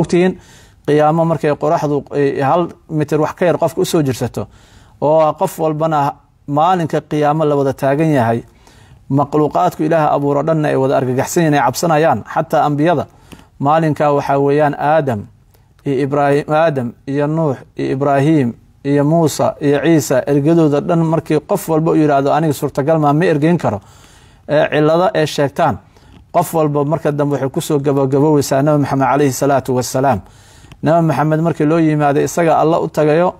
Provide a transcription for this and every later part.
ogtihiin qiyaamo markay qoraxdu hal mitir wax ka yar qofka usoo jirsato oo qof walbana maalinka qiyaamo la wada taagan yahay makhluuqaadku ilaaha abuuro dhanna ay wada argagaxsan ay cabsanayaan xataa ambiyada maalinka waxaa weeyaan aadam iyo ibraahim aadam iyo nuux iyo ibraahiim iyo muusa iyo ciisa ergadooda dhan markii qof walba u yidhaahdo aniga suurtagal maa ma ergeyn karo ee cilado ee sheegtaan qof walba marka dambe waxay kusoo gabagaboweysaa nabi maxamed caleyhi salaatu wasalaam nabi maxamed markii loo yimaada isaga alla u tagayo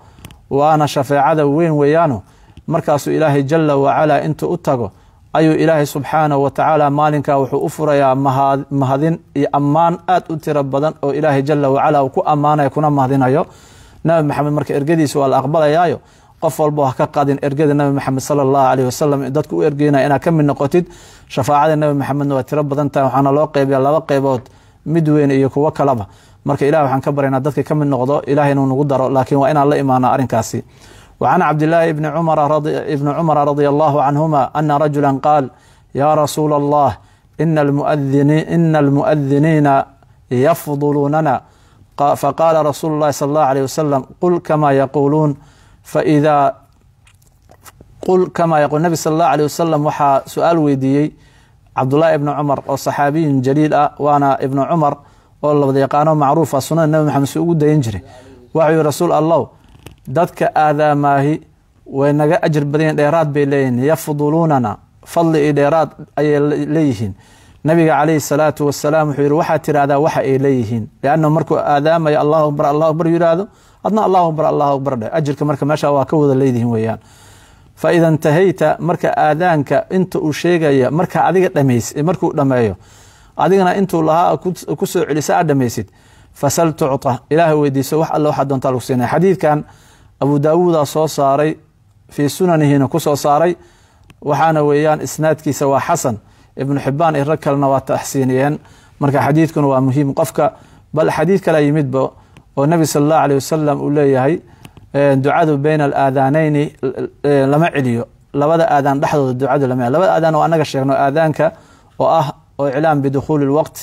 waana shafeecada weyn weyaano markaasuu ilaahay jala wacala intuu u tago ayuu ilaahay subxaanahu watacaala maalinkaa wuxuu u furayaa mahadin iyo ammaan aad u tiro badan oo ilaahay jala wacala ku ammaanayo kuna mahadinayo nabi maxamed marka ergadiisa waa la aqbalayaayo qof walba ha ka qaadin ergada nabi maxamed sala allahu caleyh wasalam dadku u ergeynaya inaad ka mid noqotid shafaacada nebi maxamedna waa tiro badan tahay waxaana loo qeybiyaa laba qeybood mid weyn iyo kuwo kaleba marka ilah waxaan ka baryaynaa dadka ka mid noqdo ilaah inuu nagu daro laakiin waa inaan la imaana arrinkaasi wacan cabdilaahi ibni cumara radia allahu canhuma ana rajula qaal yaa rasuula allah ina almu'adiniina yafduluunana faqaala rasuulu llahi sala allahu caleyh wasalam qul kamaa yaquuluun faidaa qul kama yaqul nabi sala allahu aleh wasalam waxaa su-aal weydiiyey cabdullaahi ibni cumar oo saxaabiyun jaliil ah waana ibnu cumar oo labada yaqaano macruufa sunada nabi maxamed si ugu dayan jiray waxa yihi rasuul allow dadka aadaamaahi way naga ajir badayeen dheeraad bay leeyihiin yafduluunana fadli iyo dheeraad ayay leeyihiin nabiga calayhi salaatu wasalaam wuxuu yihi waxaad tirahdaa waxa ay leeyihiin liannahu markuu aadaamaya allahu akbar allahu akbar yidhaahdo adna allahu akbar allahu akbar dheh ajirka marka meesha waa ka wada leedihiin weeyaan fa intahayta marka aadaanka inta uu sheegaya marka adiga dhamays markuu dhammeeyo adigana intuu lahaa ku soo celisa aad dhammaysid fasal tucta ilaaha weydiiso wax alle waxaa doontaa lagu siinaya xadiidkan abu daawuudaa soo saaray fii sunanihiina ku soo saaray waxaana weeyaan isnaadkiisa waa xasan ibnu xibaan iyo rag kalena waa taxsiiniyeen marka xadiidkuna waa muhiim qofka bal xadiid kale yimidba oo nabi sala allahu aleyh wasalam uu leeyahay ducadu beyna alaadaaneyni lama celiyo labada aadaan dhexdooda ducadu lama labada aadaan oo anaga sheegno aadaanka oo ah alclaam bidukhuuli lwaqt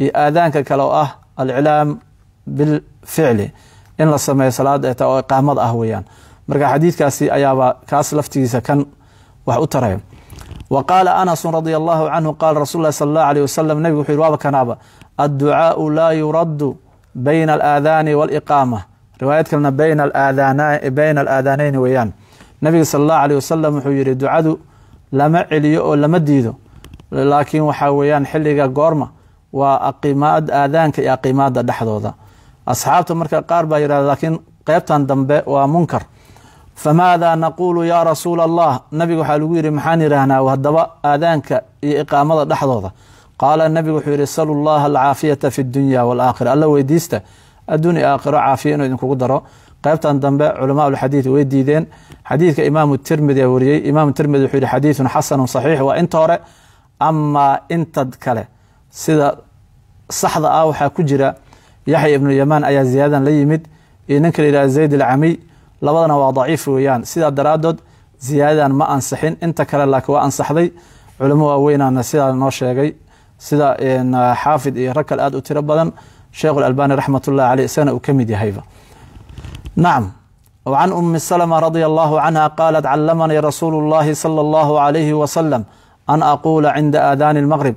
iyo aadaanka kale oo ah alclaam bilficli in la sameeyo salaada eeta oo iqaamada ah weeyaan marka xadiidkaasi ayaaba kaas laftigiisa kan wax u taraya wa qaala anasu radia allahu canhu qaala rasul lah sal allah aleyh wasalam nebigu wuxu yhi waaba kanaaba adducaau laa yuraddu bayna alaadaani waaliqaama riwaayad kalena bayna alaadaanayni weeyaan nabiga sal allahu aleyh wasalam wuxuu yihi ducadu lama celiyo oo lama diido laakiin waxaa weeyaan xilliga goorma waa aqimaad aadaanka iyo aqimaada dhexdooda asxaabta marka qaar baa yidhahda laakiin qeybtan dambe waa munkar famaada naquulu yaa rasuula allah nabiga waxaa lagu yidhi maxaan idhaahnaa haddaba aadaanka iyo iqaamada dhexdooda qaala nabigu wuxuu yidhi salu llaha alcaafiyata fi dunya walaakhira alla weydiista adduun i aakhiro caafiya inuu idinkugu daro qaybtan dambe culamaaulxadiid way diideen xadiidka imaamu tirmidi wariyey imaamu tirmidi wuxuu yidhi xadiidun xasanun saxiix waa inta hore amaa intad kale sida saxda ah waxaa ku jira yaxya ibnu yamaan ayaa ziyaadadan la yimid iyo ninka la yidhaha zayd alcamiy labadana waa daciif weeyaan sidaa daraaddood ziyaadadan ma ansixin inta kale laakiin waa ansaxday culimo waaweynaana sidaa noo sheegay sida xaafid iyo rakal kale u tiro badan sheekhu albani raxmatullahi caleyh isagana uu ka mid yahayba nacam وعن أم سلمة رضي الله عنها قالت علمني رسول الله صلى الله عليه وسلم أن أقول عند آذان المغرب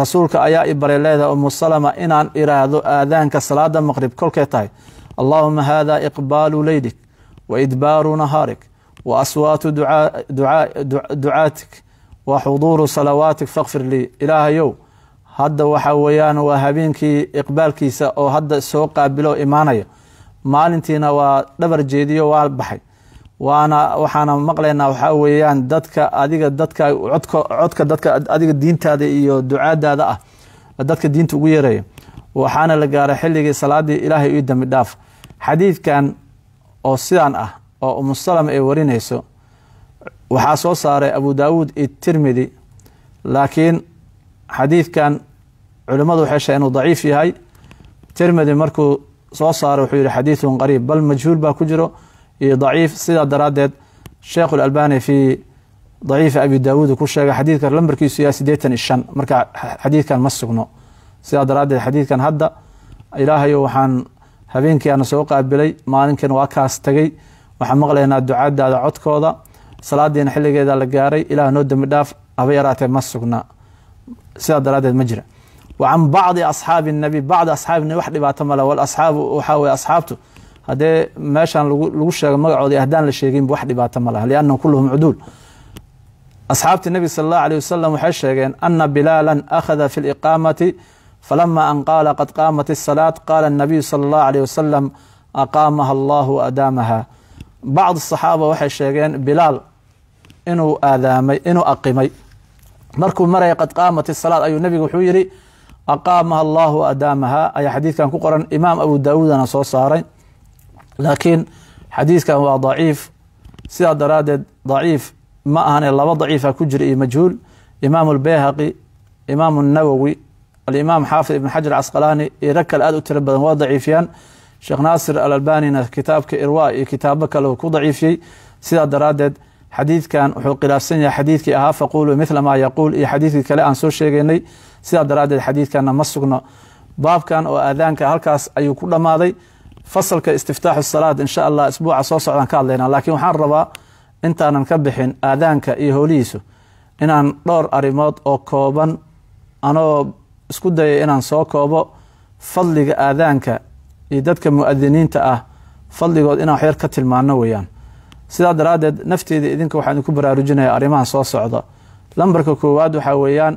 رسولك أيا إبري ليدا أم سلمة إن أن آذانك صلاة المغرب كل كتاي اللهم هذا إقبال ليلك وإدبار نهارك وأصوات دعاء دعاء دعاتك وحضور صلواتك فاغفر لي إلهيو hadda waxa weeyaan waa habeenkii iqbaalkiisa oo hadda soo qaabilo imaanaya maalintiina waa dhabar jeediyo waa baxay waana waxaana maqlaynaa waxaa weeyaan dadka adiga dadka codka codka dadka adiga diintaada iyo ducaadaada ah dadka diinta ugu yeeraya waxaana la gaaray xilligii salaadii ilaahay ii dambi dhaaf xadiidkan oo sidaan ah oo umusalm ay warinayso waxaa soo saaray abu daawuud iyo tirmidi laakiin xadiidkan culimmadu waxay shee inuu daciif yahay tirmidi markuu soo saaray wuxuu yidhi xadiidun qariib bal majhuul baa ku jiro iyo daciif sidaa daraaddeed sheekhu albani fii daciifi abi daawuud ku sheegay xadiidka lambarkiisu yahay siddeetan i shan marka xadiidkan ma sugno sidaa daraaddeed xadiidkan hadda ilaahayo waxaan habeenkii aana soo qaabilay maalinkiina waa kaas tagay waxaan maqlaynaa ducaadaada codkooda salaadiina xilligeeda la gaaray ilaah noo dembi dhaaf haba yaraatee ma sugna daraadeed ma jira wa can bacdi asxaabi nabi bacdi asxaabi wax dhibaato male wal asxaabu waxaa weye asxaabtu haddee meeshaan lagu sheego magacooda ahdaan la sheeginba wax dhibaato ma laha kulluhum cuduul asxaabtii nabiga sala allahu aleyh wasalam sheegeen ana bilaalan akhada fi liqaamati falama an qaala qad qaamat الsalaad qaala الnabiyu salى اllahu alيه wasalam aqaamaha allahu adaamaha bacd الصaxaaba waxay sheegeen bilaal inuu aadaamay inuu aqimay markuu maraya qad qaamat isalaad ayuu nebigu wuxuu yidhi aqaamaha allahu adaamaha ayaa xadiidkan ku qoran imaam abu daawuudana soo saaray laakiin xadiidkan waa daciif sidaa daraaddeed daciif ma ahane laba daciifa ku jira iyo majhuul imaam اlbayhaqi alimaam xaafid ibn xajar casqalaani iyo rag kale aad u tiro badan waa daciifiyaan sheekh naasir alalbanina kitaabka irwa iyo kitaabo kale ku daciifiyey sidaa daraaddeed xadiidkan wuxuu khilaafsan yahay xadiidkii ahaa faquuluu mila maa yaquul iyo xadiidkii kale aan soo sheegeynay sidaa daraaddeed xadiidkanna ma sugno baabkan oo aadaanka halkaas ayuu ku dhammaaday fasalka istiftaaxu salaad insha allah isbuuca soo socdaan ka hadlaynaa laakiin waxaan rabaa intaanan ka bixin aadaanka iyo howlihiisu inaan dhowr arrimood oo kooban anoo isku dayay inaan soo koobo fadliga aadaanka iyo dadka muadiniinta ah fadligood inaan yar ka tilmaano weeyaan sidaa daraaddeed nafteeda idinka waxaan ku baraarujinayaa arrimaha soo socda lambarka koowaad waxaa weeyaan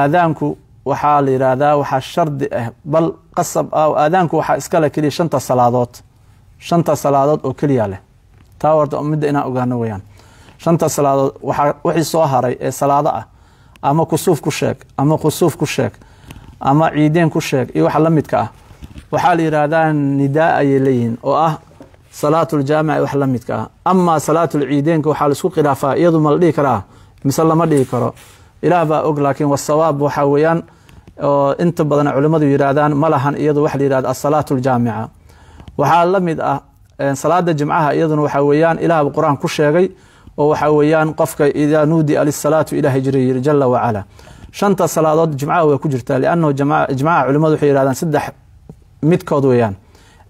aadaanku waxaa la yidhaahdaa waxaa shardi ah bal qasab ah oo aadaanku waxaa iskale keliya shanta salaadood shanta salaadood oo keliya leh taa horta midda inaan ogaano weeyaan shanta salaadood waxaa wixii soo haray ee salaado ah ama kusuuf ku sheeg ama khusuuf ku sheeg ama ciideen ku sheeg iyo waxa la midka ah waxaa la yidhaahdaa nidaa ayay leeyihiin oo ah salaatuljaamica wax la midka ah amaa salaatulciideenka waxaa laisku khilaafaa iyadu ma la dhihi karaa mise lama dhihi karo ilaah baa og laakiin wasawaab waxaa weeyaan oo inta badan culimmadu yidhaahdaan ma lahan iyadu waxa la yidhahda asalaatuljaamica waxaa la mid ah salaada jimcaha iyaduna waxaa weeyaan ilaahbu qur-aan ku sheegay oo waxa weeyaan qofka idaa nuudia lisalaatu ilaah jiri jala wacala shanta salaadood jimcaha way ku jirtaa liannahu ijmaca culimadu waxay yihahdaan saddex midkood weeyaan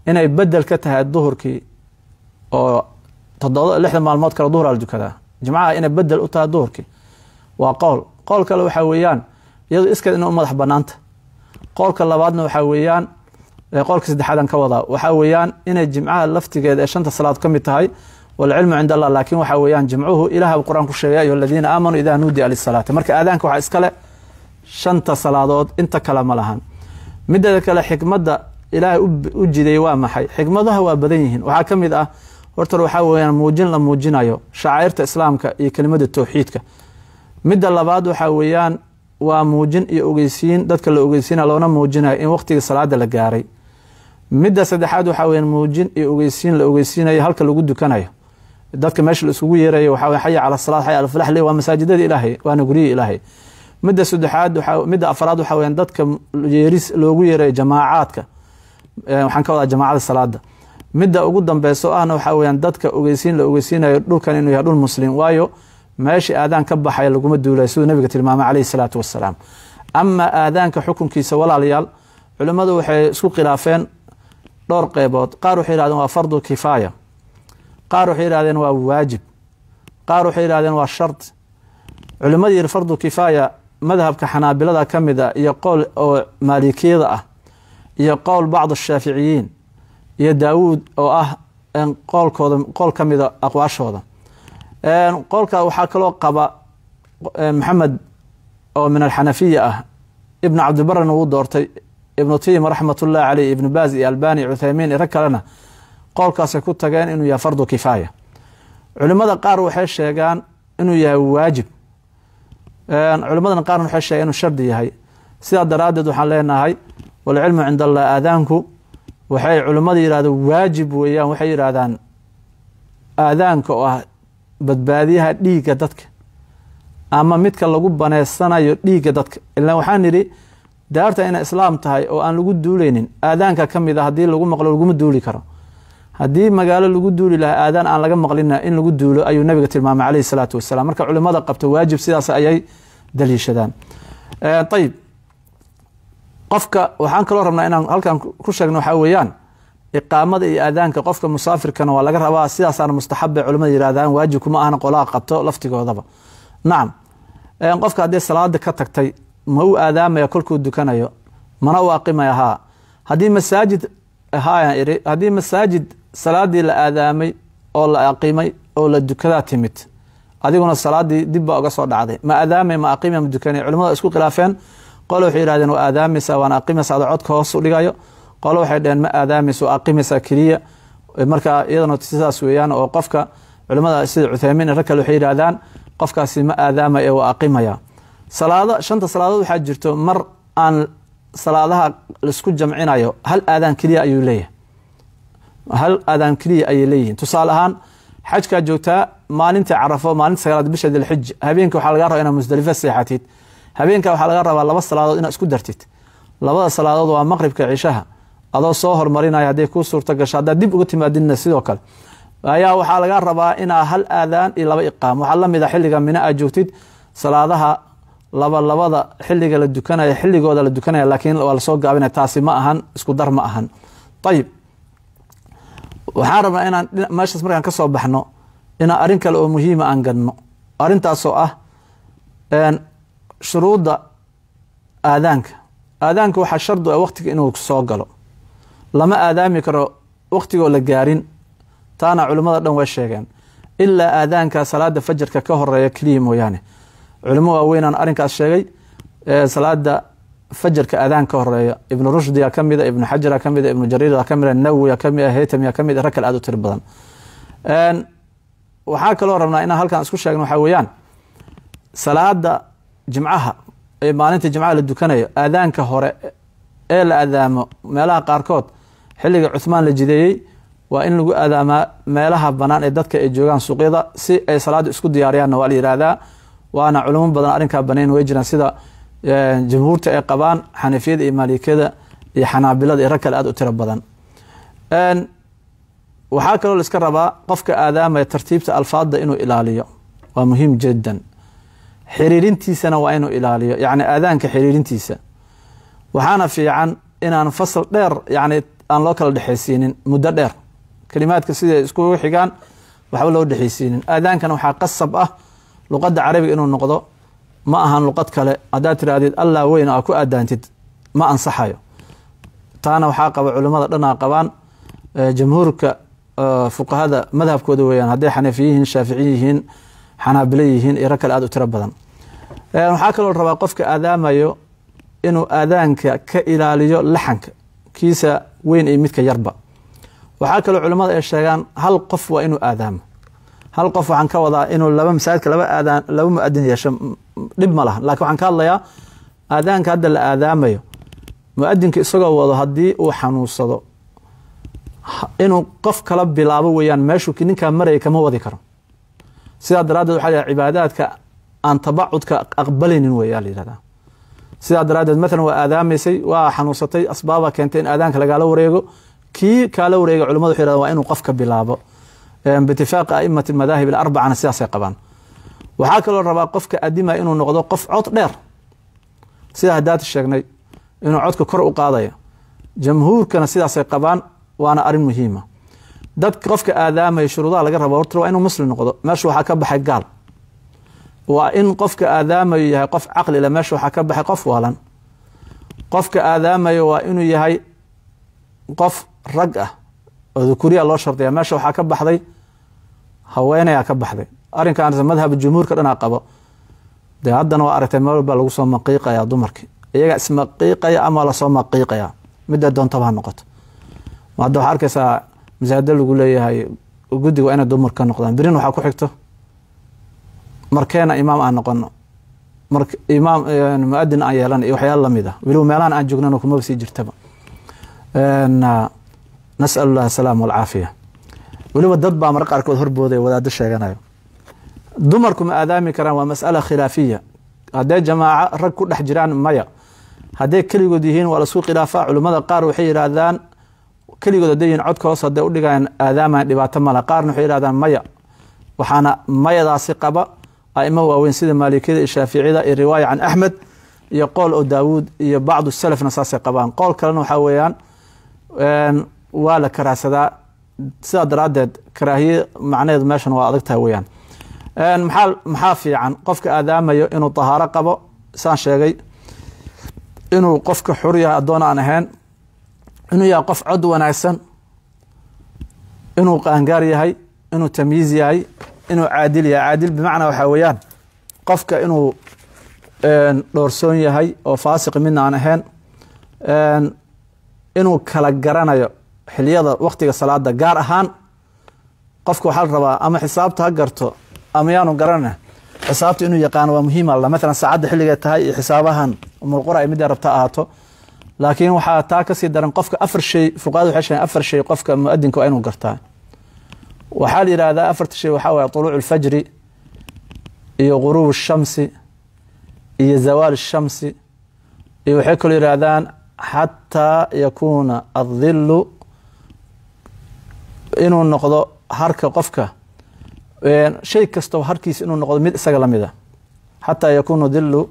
inay bedel ka tahay duhurkii oo todoba lixdan maalmood kale duhur ala dukadaa jimcaha inay bedel u tahay duhurkii waa qowl qowl kale waxaa weeyaan iyadu iskeed ina madax banaanta qoolka labaadna waxaa weeyaan qowlka saddexaadan ka wadaa waxaa weeyaan inay jimcaha laftigeed ee shanta salaad ka mid tahay wlcilmu cind allah laakiin waxa weeyaan jimcuhu ilaah qur ku sheegay ayu aladiina aamanuu idaa nuudia lisalaati marka aadaanka waxaa iskale shanta salaadood inta kale ma lahan kale xikmadda ilaahay u jiday waa maxay xikmadaha waa badan yihiin waxaa ka ah horta waxaa weyaan muujin la muujinayo shacairta islaamka iyo kelimada towxiidka midda labaad waxaa weeyaan waa muujin iyo ogeysiin dadka la ogeysiina loona muujinayo in waqtigii salaada la gaaray midda saddexaad waxaa weya muujin iyo ogeysiin la ogeysiinayo halka lagu dukanayo dadka meesha la isugu yeeray waxaa xaya cala salaad xaya alfalax le waa masaajidada ilaahay waana guryihi ilaahay midda saddexaad waxa midda afraad waxa weeyaan dadka yeeris loogu yeeray jamaacaadka waxaan ka wadaa jamaacada salaada midda ugu dambeyso ahna waxa weeyaan dadka ogeysiin la ogeysiinayo dhulkan inuu yahay dhul muslim waayo meesha aadaan ka baxay laguma duulay siduu nabiga tilmaamay caleyhi salaatu wassalaam ama aadaanka xukunkiisa walaalayaal culimadu waxay isku khilaafeen dhowr qeybood qaar waxay yihahdeen waa fardu kifaaya qaar waxay yidhahdeen waa waajib qaar waxay yidhahdeen waa shart culimmadii fardu kifaaya madhabka xanaabilada ka mid a iyo qowl oo maalikiyada ah iyo qowl bacd ashaaficiyiin iyo daawuud oo ah qoolkooda qool ka mida aqwaashooda qoolka waxaa kaloo qaba maxamed oo min alxanafiya ah ibnu cabdibaran uu doortay ibnu tiima raxmat ullahi caleyh ibnu baaz iyo albani cuthaymiin iyo rag kalena qowlkaasay ku tageen inuu yahay fardu kifaaya culimmada qaar waxay sheegaan inuu yahay waajib culimmadan qaarna waxay sheegeen inuu shardi yahay sidaa daraaddeed waxaan leenahay walcilmu cind allah aadaanku waxay culimmada yidhahdeen waajib weeyaan waxay yidhaahdaan aadaanka oo ah badbaadiyaha dhiigga dadka ama midka lagu baneysanayo dhiigga dadka ilaan waxaan idhi daarta inay islaam tahay oo aan lagu duuleynin aadaanka ka mid a ah haddii lagu maqlo laguma duuli karo hadii magaalo lagu duuli lahaa aadan aan laga maqlina in lagu duulo ayuu nabiga tilmaamay caleyhi salaatu wasalaam marka culimada qabto waajib sidaas ayay daliishadaan ayib qofka waxaan kaloo rabnaa inaan halkan ku sheegno waxaa weeyaan iqaamada iyo aadaanka qofka musaafirkana waa laga rabaa sidaasaana mustaxabe culimada yihaahdaan waajibkuma ahna qolaa qabto laftigoodaba nacam qofka haddii salaada ka tagtay ma uu aadaamaya kolkuu dukanayo mana u aqimaya haa haayaan idhi haddii masaajid salaadii la aadaamay oo la aqimay oo la dukadaa timid adiguna salaadii dib baa uga soo dhacday ma aadaamay ma aqimay ma dukanay culimada isku khilaafeen qole waxay yidhahdeen waa aadaamaysaa waana aqimaysa adoo codka hoos u dhigayo qole waxay dhaheen ma aadaamaysa waa aqimaysaa keliya eh, marka iyadana sidaas weeyaan oo qofka culimada sida cuthaymiin rag kale waxay yidhahdaan qofkaasi ma aadaamaya waa aqimaya salaado shanta salaadood waxaa jirto mar aan salaadaha laisku jamcinayo hal aadaan keliya ayuu leeyahay hal aadaan keliya ayay leeyihiin tusaale ahaan xajkaa joogtaa maalintii carafo maalinta sagaalaad bisha dilxija habeenka waxaa laga raba inaad musdalifo seexatid habeenka waxaa laga rabaa laba salaadood inaad isku dartid labada salaadood waa maqribka cishaha adoo soo hormarinaya hadday kuu suurto gasho haddaad dib uga timaadinna sidoo kale ayaa waxaa laga rabaa inaa hal aadaan iyo laba iqaamo waxaa la mid a ah xilliga mina aad joogtid salaadaha laba labada xiliga la dukanaya xiligooda la dukanaya laakiin waa lasoo gaabinaya taasi ma ahan isku dar ma ahan ayib waxaan rabnaa inaan meeshaas markaan kasoo baxno inaan arrin kale oo muhiima ah aan gadno arrintaasoo ah shuruudda aadaanka aadaanka waxaa shardi a ah waqtiga inuu soo galo lama aadaami karo waqtigoo la gaarin taana culimmada dhan way sheegeen ilaa aadaanka salaada fajarka ka horeeya keliya mooyaane culimo waaweynaan arinkaas sheegay salaada fajarka adaan ka horeeya ibnu rushdia kamida ibnu xajara kamida ibnu jariira kamida nawia kamida haytamia kamida rag kale aad u tiri badan waxaa kaloo rabnaa inaan halkan isku sheegno waxaa weeyaan salaada jimcaha ee maalinta jimcaha la dukanayo adaanka hore ee la adaamo meelaha qaarkood xilliga cuhmaan la jideeyey waa in lagu adaama meelaha banaan ee dadka ay joogaan suuqyada si ay salaad isku diyaariyaanna waa la yihahdaa waana culamo badan arrinkaa banayn way jiraan sida eh, jumhuurta ay qabaan xanafiyada iyo maalikiyada iyo xanaabilada iyo kale aada u tiro badan waxaa kaloo la iska rabaa qofka aadaamaya tartiibta alfaadda inuu ilaaliyo waa muhiim jiddan xiriirintiisana waa inuu ilaaliyo yacni aadaanka xiriirintiisa waxaana fiican inaan fasal dheer yacni aan loo kala dhexaysiinin muddo dheer kalimaadka siday iskugu xigaan waxba loo dhexaysiinin aadaankana waxaa qasab ah luqadda carabiga inuu noqdo ma ahan luqad kale haddaad tiraahdid allah weyn aa ku aadaantid ma ansaxayo taana waxaa qaba culimmada dhanaa qabaan jamhuurka fuqahada madhabkooda weeyaan hadday xanafiye yihiin shaafici yihiin xanaabile yihiin iyo rag kale aada u tiro badan waxaa kaloo rabaa qofka aadaamayo inuu aadaanka ka ilaaliyo laxanka kiisa weyn iyo midka yarba waxaa kaloo culimmada ay sheegaan hal qof waa inuu aadaamo hal qof waxaan ka wadaa inuu laba masaajidka laba aadaan laba muadin yeesho dhib ma laha lakiin waxaan ka hadlayaa aadaanka hadda la aadaamayo mu isagoo wado haddii uu xanuunsado inuu qof kala bilaabo weeyaan meeshuu ninkaa maraya kama wadi karo sidaa daraaddeed waxaa layihahda cibaadaadka aan tabacudka aqbalaynin weeyaa la yihahdaa sidaa daraaddeed mathalan waa aadaamaysay waa xanuunsatay asbaaba keentay in aadaanka lagaala wareego kii kaala wareega culimadu waxay yihahdan waa inuu qofka bilaabo biitifaaqi aimati madaahib alarbacana sidaasay qabaan waxaa kaloo rabaa qofka adima inuu noqdo qof cod dheer sidaa hadaata sheegnay inuu codka kor u qaadaya jamhuurkana sidaasay qabaan waana arin muhiima dad qofka aadaamaya shuruudaha laga raba horta waa inuu muslim noqdo meesha waxaa ka baxay gaal waa in qofka aadaamayo yahay qof caqlila meesha waxaa ka baxay qof waalan qofka aadaamayo waa inuu yahay qof rag ah oo loo shardiya meesha waxaa ka baxday haweenayaa ka baxday arrinkaas madhab jumhuurka dhanaa qabo dee haddana waa aragtay meel walbaa lagu soo maqiiqayaa dumarkii iyaga ismaqiiqaya ama lasoo maqiiqayaa midda doontaba ha noqoto hadda waxaa arkaysaa masaajida lagu leeyahay guddiga waa inay dumar noqdaan berin waxaa ku xigto markeena imaam aan noqono mar imaam mu aan yeelana iyo waxyaala lamid ah weliba meelahan aan joognana kumaba sii jirtaba nasal lah asalaam walcaafiya weliba dad baa mararka qaarkood horbooday wadaado sheeganayo dumarku ma aadaami karaan waa masala khilaafiya hadday jamaaco rag ku dhex jiraan maya hadday keligood yihiin waa lasku khilaafa culimmada qaar waxay yidhaahdaan keligood hadday yihiin codka hoos hadday udhigaan aadaamaan dhibaato mala qaarna waxay yidhahdaan maya waxaana mayadaasi qaba aimo waaweyn sida maalikiyada iyo shaaficiyada iyo riwaaya can axmed iyo qool oo daawuud iyo bacdu salafna saasay qabaan qool kalena waxaa weeyaan waa la karaasadaa sidaa daraaddeed karaahiye macnaheedu meeshan waa adag tahay weyaan maxaa maxaa fiican qofka aadaamayo inuu tahaaro qabo saan sheegay inuu qofka xur yahay addoon aan ahayn inuu yahay qof cod wanaagsan inuu qaangaar yahay inuu tamyiiz yahay inuu caadil yahay caadil bimacnaa waxaa weeyaan qofka inuu dhoorsoon yahay oo faasiq midna aan ahayn inuu kala garanayo xiliyada waqtiga salaada gaar ahaan qofka waxaa la rabaa ama xisaabta ha garto ama yaanu garanana xisaabta inuu yaqaano waa muhiim alla ah. maalan saacadda xilligee tahay iyo xisaabahan umulqura ay midee rabta ahaato laakiin waxaa taa kasii daran qofka afar shay fuqaadu waxay sheegeen afar shay qofka muadinka waa inuu gartaa waxaa la yidhaahdaa afarta shay waxaa waaye tuluucu lfajri iyo guruub shamsi iyo zawaal shamsi iyo waxay kaloo yidhaahdaan xataa yakuuna adillu inuu noqdo harka qofka shay kastaba harkiisa inuu noqdo mid isaga lamida ah. xataa yakuunu dillu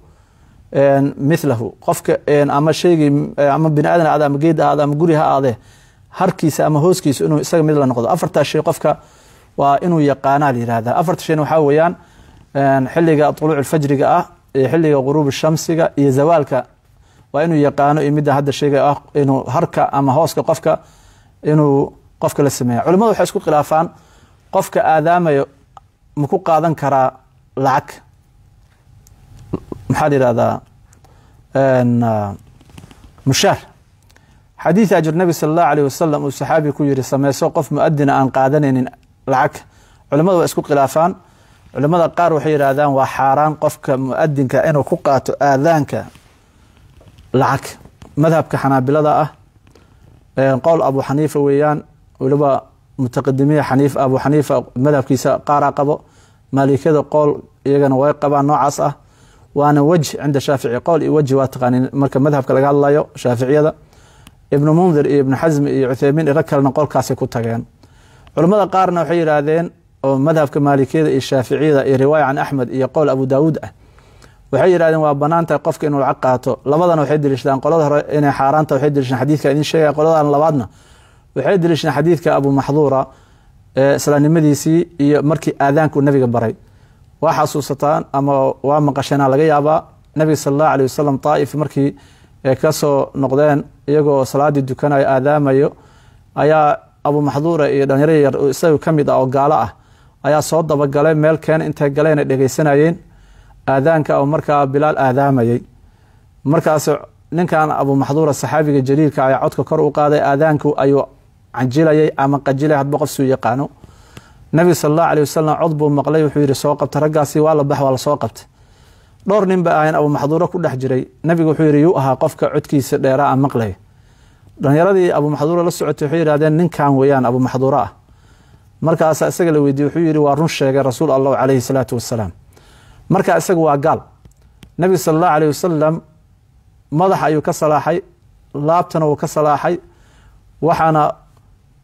milahu qofka ama sheygii ama bini aadan aad ama geed aad ama guri ha aadee harkiisa ama hooskiisa inuu isaga mid la noqdo afartaa shay qofka waa inuu yaqaanaa la afarta shayna waxaa weeyaan xiliga tuluuc fajriga ah iyo xiliga quruub shamsiga iyo zawaalka waa inuu yaqaano iyo midda hadda sheega ah inuu harka ama hooska qofka inuu qofka la sameeya culimadu waxay isku khilaafaan qofka aadaamayo maku qaadan karaa lacag maxaad yidhahdaa mushaar xadiid ajir nabi sala allahu aleyh wasalam uu ku yidhi sameyso qof muadina aan qaadanaynin lacag culimadu waa isku khilaafaan culimada qaar waxay yidhaahdaan waa xaaraan qofka muadinka ah inuu ku qaato aadaanka lacag madhabka xanaabilada ah qowl abu xaniifa weeyaan waliba mutaqadimiya xaniif abu xaniifa madhabkiisa qaaraa qabo maalikada qool iyagana way qabaan noocaas ah waana wejh cinda shaafici qool iyo wejhi waa taqaaniin marka madhabka laga hadlayo shaaficiyada ibnu mundir iyo ibnu xasmi iyo cutheymiin iyo kalena qolkaasay ku tageen culimmada qaarna waxay yidhaahdeen oo madhabka maalikiyada iyo shaaficiyada iyo riwaaya can axmed iyo qowl abu daawuud ah waxay yidhahdeen waa banaan tahay qofka inuu lacag qaato labadana waxay deliishadaan qolada hore inay xaaraanta waxay deliishadaan xadiidka idiin sheegaya qoladaana labaadna waxay daliishanaa xadiidka abu maxduura slaamnimadiisii iyo markii aadaanku nabiga baray waa xasuusataan ama waa maqasheenaa laga yaabaa nabiga sal allahu aleh wasalam daaif markii kasoo noqdeen iyagoo salaadii dukanayo aadaamayo ayaa abu maxduura iyo dhalinyaro yar isaga ka ah oo gaalo ah ayaa soo dabagalay meel keena intay galeen ay dhegeysanayeen aadaanka oo markaa bilaal aadaamayay markaas ninkan abu maxduura saxaabiga jaliilka ayaa codka kor u qaaday aadaanku ayuu canjilayay ama qajilay hadba qof suu yaqaano nabiga sal allahu aleh cod buu maqlay wuxuu yidhi soo qabta raggaasi waa la bax waa lasoo qabtay dhowr nin ba ahayn abuumaxduuro ku dhex jiray nabigu wuxuu yidhi yuu ahaa qofka codkiisa dheeraa maqlaya dhallinyaradii abuumaxduuro la socotay waxay yidhahdeen ninkan weeyaan abuumaxduuro ah markaasaa isaga la weydiiyey wuxuu yidhi waa run sheegay rasuul allah caleyhi salaatu wasalaam markaa isaga waa gaal nabiga sal allahu aleyh wasalam ayuu ka salaaxay laabtana wuu ka salaaxay waxaana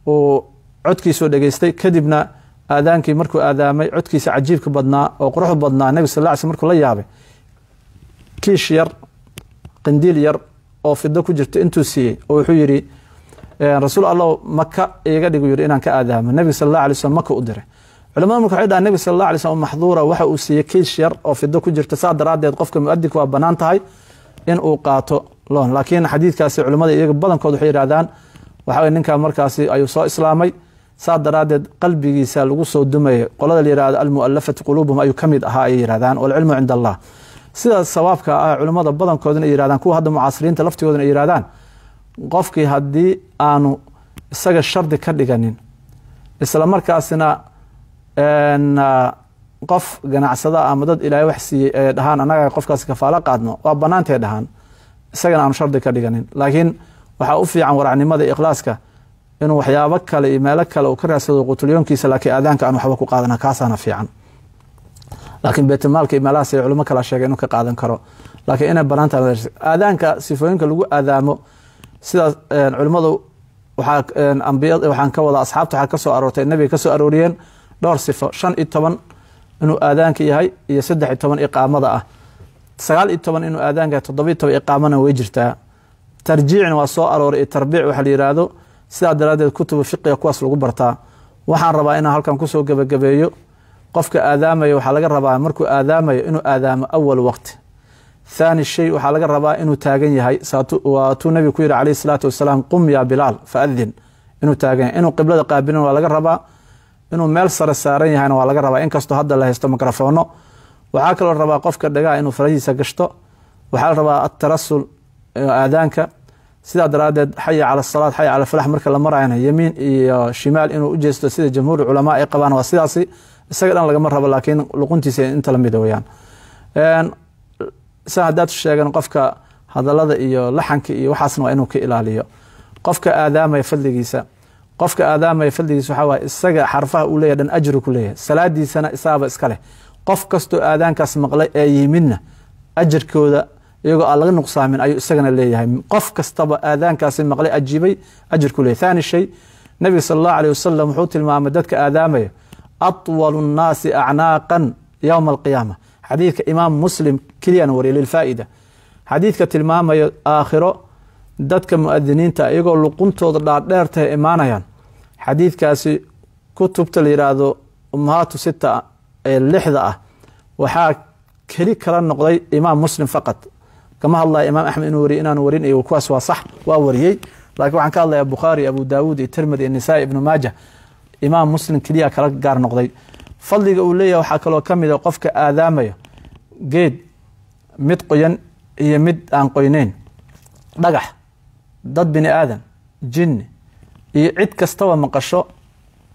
uu codkiisao dhegaystay kadibna aadaankii markuu aadaamay codkiisa cajiibka badnaa oo qurux badnaa nebig sal l sl markuu la yaabay kiish yar qindiil yar oo fido ku jirta intuu siiyey oo wuxuu yidhi rasuul allow maka iiga dhigu yidhi inaan ka aadaamo nebig sal alla alay maka u diray culamada marka waxay dhahan nebig sal alla alay waxa uu siiyey kiish yar oo fido ku jirta saa daraaddeed qofka mu waa bannaan tahay in uu qaato loon laakiin xadiidkaasi culimmada iyaga badankood waxay yidhahdaan waxaw ninkaa markaasi ayuu soo islaamay saa daraaddeed qalbigiisa lagu soo dumaya qolada layihahdo almualafati quluubuhum ayuu kamid ahaa ay yihahdaan walcilmu cind allah sidaas sabaabka ah culimmada badankoodana ay yihahdaan kuwa hadda mucaasiriinta laftigoodana ay yihahdaan qofkii haddii aanu isaga shardi ka dhiganin isla markaasina qof ganacsada ama dad ilaahay wax siiyey ee dhahaan annaga qofkaas qaadno waa bannaantay dhahaan isagana aanu shardi ka dhiganin laakiin waxaa u fiican waracnimada ikhlaaska inuu waxyaabo kale iyo meelo kale uu ka raadsado qutulyoonkiisa laakiin aadaanka aan waxba ku qaadana kaasaana fiican laakiin beetimaalka iyo meelahaas ay culimo kala sheegay inuu ka qaadan karo laakiin inay banaanta aadaanka sifooyinka lagu aadaamo sidaas culimmadu waxaa ambiya waxaan ka wada asxaabta waxaa kasoo aroortay nebiga kasoo arooriyeen dhowr sifo shan iyo toban inuu aadaanka yahay iyo saddex iyo toban iqaamada ah sagaal iyo toban inuu aadaanka yahay iyo toban iqaamana way jirtaa tarjiicin waa soo arooray tarbiic waxaa la yidhaahdo sidaa daraaddeed kutuba fiqiga kuwaas lagu bartaa waxaan rabaa inaan halkan kusoo gebagabeeyo qofka aadaamaya waxaa laga rabaa markuu aadaamayo inuu aadaamo awal waqti thaani shay waxaa laga rabaa inuu taagan yahay waatuu nabigu ku yidhi calayhi salaatu wasalaam qum yaa bilaal faadin inuu taagan yahay inuu qiblada qaabilin waa laga rabaa inuu meel sare saaran yahayna waa laga rabaa inkastoo hadda la haysto mikrofoono waxaa kaloo rabaa qofka dhagaa inuu farahiisa gashto waxaa la rabaa atarasul aadaanka sidaa daraaddeed xaya cala asalaad xaya cala falax marka la maraayana yemiin iyo shimaal inuu u jeesto sida jamhuur culamaa ay qabaan waa sidaasi isaga dhan lagama rabo laakiin luquntiisa inta la mida ah sa haddaad sheegan qofka hadallada iyo laxanka iyo waxaasna waa inuu ka ilaaliyo qofka aadaamaya fadligiisa qofka aadaamaya fadligiisa waxaa waaye isaga xarfaha uu leeyahy dhan ajru ku leeyahay salaadiisana isaaba iska leh qof kastoo aadaankaas maqlay ee yimidna ajarkooda iyagoo aan laga nuqsaamin ayuu isagana leeyahay qof kastaba aadaankaasi maqlay ajiibay ajir ku leey thaani shay nabiga sal allahu aleh wasalam wuxuu tilmaamay dadka aadaamaya atwalu nnaasi acnaaqan yowma alqiyaama xadiidka imaam muslim keliyaan wariyay lilfaa'ida xadiidka tilmaamaya aakhiro dadka mu'adiniinta iyagoo luquntooda dhaadheertahay imaanayaan xadiidkaasi kutubta la yidhaahdo ummahaatu sita ee lixda ah waxaa keli kala noqday imaam muslim faqad kama hadlaya imaam axmed inuu wariy inaan warinay kuwaas waa sax waa wariyey laakiin waxaan ka hadlayaa bukhaari abu daawuud iyo tirmidi iyo nisaa ibnu maaja imaam muslim keliya kala gaar noqday fadliga uu leeyahay waxaa kaloo ka mid a ah qofka aadaamaya geed mid qoyan iyo mid aan qoyneyn dhagax dad bini aadan jinni iyo cid kastaba maqasho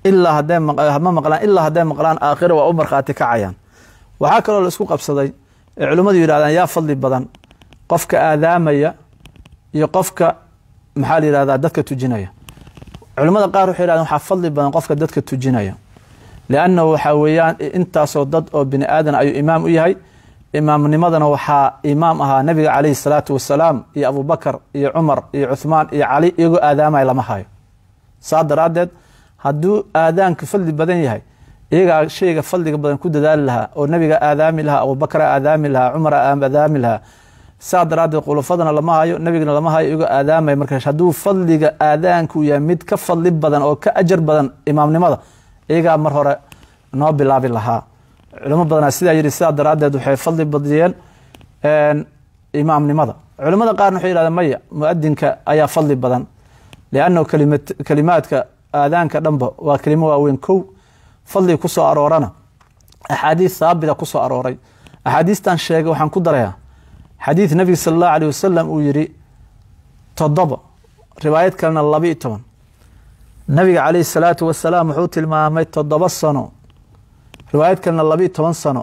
ilaa haddee ma maqlaan ilaa hadday maqlaan aakhira waa u markhaati kacayaan waxaa kaloo la isku qabsaday ee culimmadu yidhahdaan yaa fadli badan qofka aadaamaya iyo qofka maxaa la yihahdaa dadka tujinaya culimmada qaar waxay yidhahdeen waxaa fadli badan qofka dadka tujinaya liannahu waxaa weeyaan intaasoo dad oo bini aadan ayuu imaam u yahay imaamnimadana waxaa imaam ahaa nabiga caleyhi salaatu wasalaam iyo abubakar iyo cumar iyo cuhmaan iyo cali iyagoo aadaamaya lama hayo saa daraaddeed hadduu aadaanku fadli badan yahay iyagaa shayga fadliga badan ku dadaali lahaa oo nabiga aadaami lahaa abubakara aadaami lahaa cumara aadaami lahaa saa daraaddeed khulafadana lama hayo nebigana lama hayo igo aadaamaya markaas hadduu fadliga aadaanku yahay mid ka fadli badan oo ka ajar badan imaamnimada iyagaa mar hore noo bilaabi lahaa culimo badanaa sidaa yidhi sidaa daraaddeed waxay fadli badiyeen imaamnimada culimmada qaarna waxay yihahdeen maya muadinka ayaa fadli badan liannahu kalima kelimaadka aadaanka dhanba waa kelimo waaweyn kow fadliga ku soo aroorana axaadiis saabita ku soo arooray axaadiistan sheegay waxaan ku darayaa xadiid nabiga sal allahu aleyh wasalam uu yidhi toddoba riwaayad kalena laba iyo toban nabiga calayhi salaatu wasalaam wuxuu tilmaamay toddoba sano riwaayad kalena laba iyo toban sano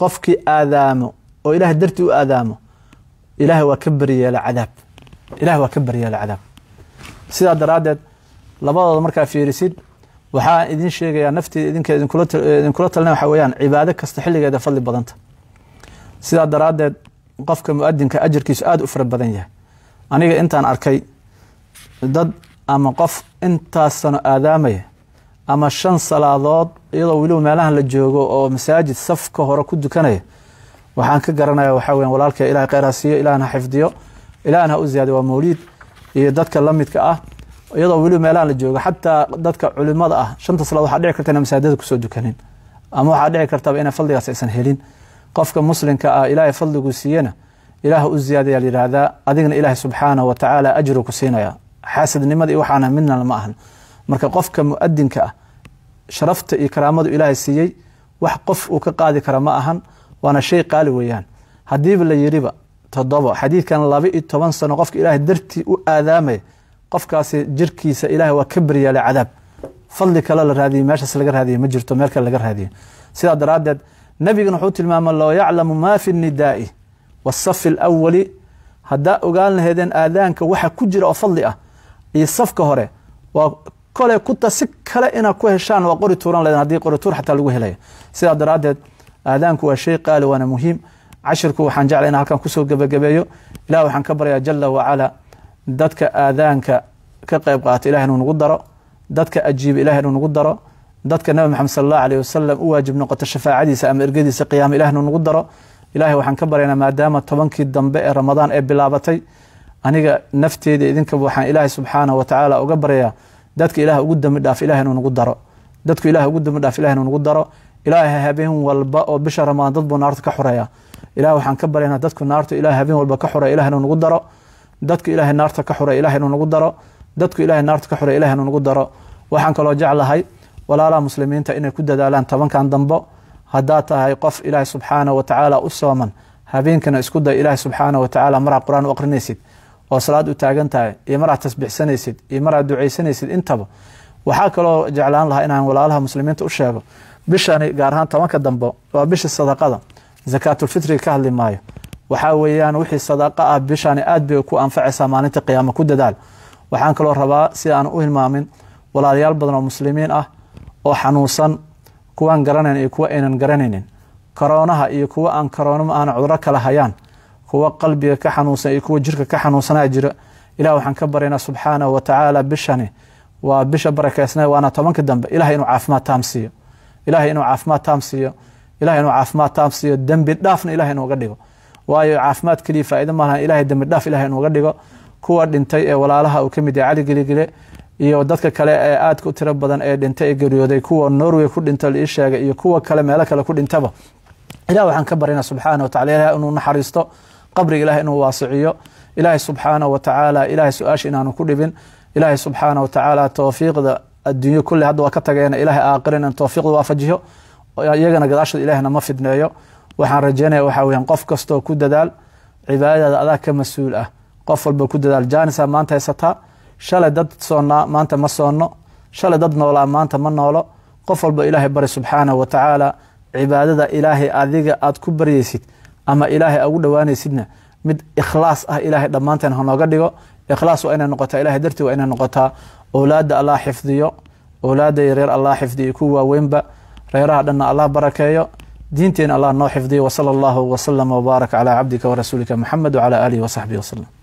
qofkii aadaamo oo ilaah darti u aadaamo ilaah waa ka baryeela cadaab ilaah waa ka baryeela cadaab sidaa daraaddeed labadooda markaa fiirisid waxaa idin sheegayaa nafteeda idinka idinkula talina waxaa weeyaan cibaado kasta xilligeeda fadli badanta sidaa daraaddeed qofka muadinka ajarkiisu aada u fara badan yahay aniga intaan arkay dad ama qof intaas sano aadaamaya ama shan salaadood iyadoo weliba meelahan la joogo oo masaajid safka hore ku dukanaya waxaan ka garanaya waxa weya walaalka ilahay kheyraa siiyo ha xifdiyo ilahna ha u ziyaadiyo waa mawliid iyo dadka la midka ah iyadoo weliba meelahan la joogo xataa dadka culimada ah shanta salaad waxaa dhici karta inaan masaajidada kusoo dukanin ama waxaa dhici kartaba inay fadligaas aysan helin qofka muslimka ah ilaahay fadligu siiyana ilaah u ziyaadaya layidhaahdaa adigana ilaahay subxaanahu watacaala ajru ku siinaya xaasidnimada iyo waxaana midna lama ahan marka qofka muadinka ah sharafta iyo karaamadu ilaahay siiyey wax qof uu ka qaadi kara ma ahan waana shay qaali weeyaan haddiiba la yiriba toddobo xadiidkan laba iyo toban sano qofka ilaahay dartii u aadaamaya qofkaasi jirkiisa ilaahay waa ka baryaala cadaab fadli kale la raadiyey meeshaas laga raadiyey ma jirto meel kale laga raadiyo sidaa daraaddeed nabigana wuxuu tilmaama loo yaclamu maa fi nidaa'i wasafi alawali haddaa ogaan laheedeen aadaanka waxa ku jira oo fadli ah iyo safka hore waa kole kuta si kale inaad ku heshaan waa qori tuuran laheed haddii qori tuur xataa lagu helaya sidaa daraaddeed aadaanku waa shay qaali waana muhiim cashirku waxaan jeclay inaan halkan kusoo gebagabeeyo ilaah waxaan ka baryaa jala wacala dadka aadaanka ka qayb qaata ilahi inuu nagu daro dadka ajiiba ilahi inuu nagu daro dadka nabi maxamed sal allah aleyh wasalam u waajib noqoto shafaacadiisa ama ergadiisa qiyaamo ilahnu nagu daro ilaahay waxaan ka baryaynaa maadaama tobankii dambe ee ramadaan ee bilaabatay aniga nafteeda idinkaba waxaan ilaahay subxaanahu watacaala uga baryayaa dadka ilaah ugu dembi dhaaf ilaah inuu daro dadku ilaah ugu dembi dhaaf ilah inuu daro ilaaha habeen walba oo bisha ramadaan dad buu naarta ka xureeya ilaah waxaan ka baryaynaa dadku naarta ilaah habeen walba ka xureya ilah inuu daro dadku ilaahay naarta ka xureya ilah inuu daro dadku ilaahay naarta ka xureya ilah inuu daro waxaan kaloo jeclahay walaalaha muslimiinta inay ku dadaalaan tobankan dambo haddaad tahay qof ilaahay subxaana wa tacaala u sooman habeenkana isku day ilaahay subxaana wa tacaala maraad qur-aan u aqrinaysid oo salaad u taagan tahay iyo maraad tasbixsanaysid iyo maraad ducaysanaysid intaba waxaa kaloo jeclaan lahaa inaan walaalaha muslimiinta u sheego bishani gaar ahaan tobanka dambe waa bisha sadaqada zakaatulfitriga ka hadli maayo waxaa weeyaan wixii sadaqo ah bishani aad bay ku anfacaysaa maalinta qiyaama ku dadaal waxaan kaloo rabaa si aan u hilmaamin walaalayaal badan oo muslimiin ah oo xanuunsan kuwaan garanayn iyo kuwa aynan garanaynin karoonaha iyo kuwa aan karoonama aan cuduro kala hayaan kuwa qalbiga ka xanuunsan iyo kuwa jirka ka xanuunsanaa jira ilah waxaan ka baryaynaa subxaanahu watacaala bishani waa bisha barakeysna waana tobanka dambe ilahay inuu caafimaad taam siiyo inuu caafimaad taam siiyo inuu caafimaad taam dembi dhaafna ilahay inuuga dhigo waayo caafimaad keliya faa'ido malahan ilahay dembi dhaaf ilahay inuuga dhigo kuwa dhintay ee walaalaha uu ka mid yahay cali geligile iyo dadka kale ee aadka u tiro badan ee dhintay ee geeriyooday kuwa norway ku dhinta laii sheegay iyo kuwa kale meelo kale ku dhintaba ilah waxaan ka baryana subxaana wa tacala ilahi inuu naxariisto qabriga ilahi inuu waasiciyo ilaahay subxaana wa tacaala ilahay su inaanu ku dhibin ilaahay subxaana wa tacaala towfiiqda adduunyo kulli hadda waa ka tageena ilaahay aakirin in towfiiqda waafajiho iyagana gadaashooda ilaahina ma fidneeyo waxaan rajeynaya waxaa weyaan qof kastoo ku dadaal cibaadadaada adaa ka mas ah qof walba ku dadaal janisa maanta haysataa shalay dad soonnaa maanta ma soonno shalay dad noolaa maanta ma noolo qof walba ilaahay bari subxaanahu wa tacaala cibaadada ilaahay adiga aad ku baryaysid ama ilaahay ugu dhowaanaysidna mid ikhlaas ah ilaahay dhammaanteen hanooga dhigo ikhlaas waa inay noqotaa ilahay dartii waa inay noqotaa owlaadda allah xifdiyo owlaadda iyo reer allah xifdiyo ku waaweynba reeraha dhanna allah barakeeyo diinteena allah noo xifdiyo wasala allahu wasalama wbaaraka calaa cabdika warasuulika muxamed wacala aalihi wasaxbihi wasalam